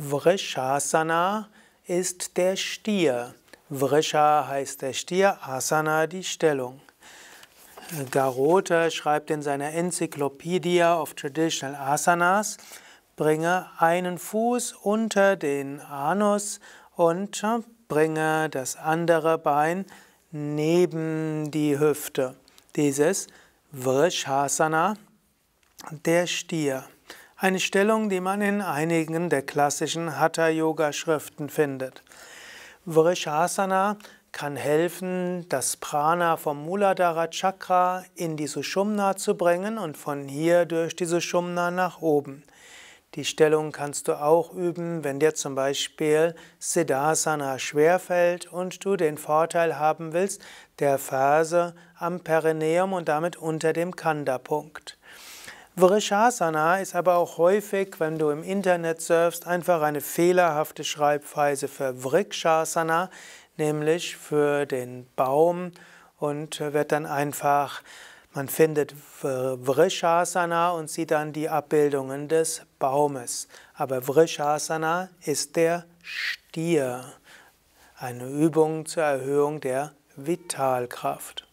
Vrishasana ist der Stier. Vrisha heißt der Stier, Asana die Stellung. Garota schreibt in seiner Encyclopedia of Traditional Asanas, bringe einen Fuß unter den Anus und bringe das andere Bein neben die Hüfte. Dieses Vrishasana, der Stier eine Stellung, die man in einigen der klassischen Hatha-Yoga-Schriften findet. Vrishasana kann helfen, das Prana vom Muladhara Chakra in die Sushumna zu bringen und von hier durch die Sushumna nach oben. Die Stellung kannst du auch üben, wenn dir zum Beispiel Siddhasana schwerfällt und du den Vorteil haben willst, der Ferse am Perineum und damit unter dem Kanda-Punkt. Vrishasana ist aber auch häufig, wenn du im Internet surfst, einfach eine fehlerhafte Schreibweise für Vrikshasana, nämlich für den Baum und wird dann einfach, man findet Vrishasana und sieht dann die Abbildungen des Baumes. Aber Vrishasana ist der Stier, eine Übung zur Erhöhung der Vitalkraft.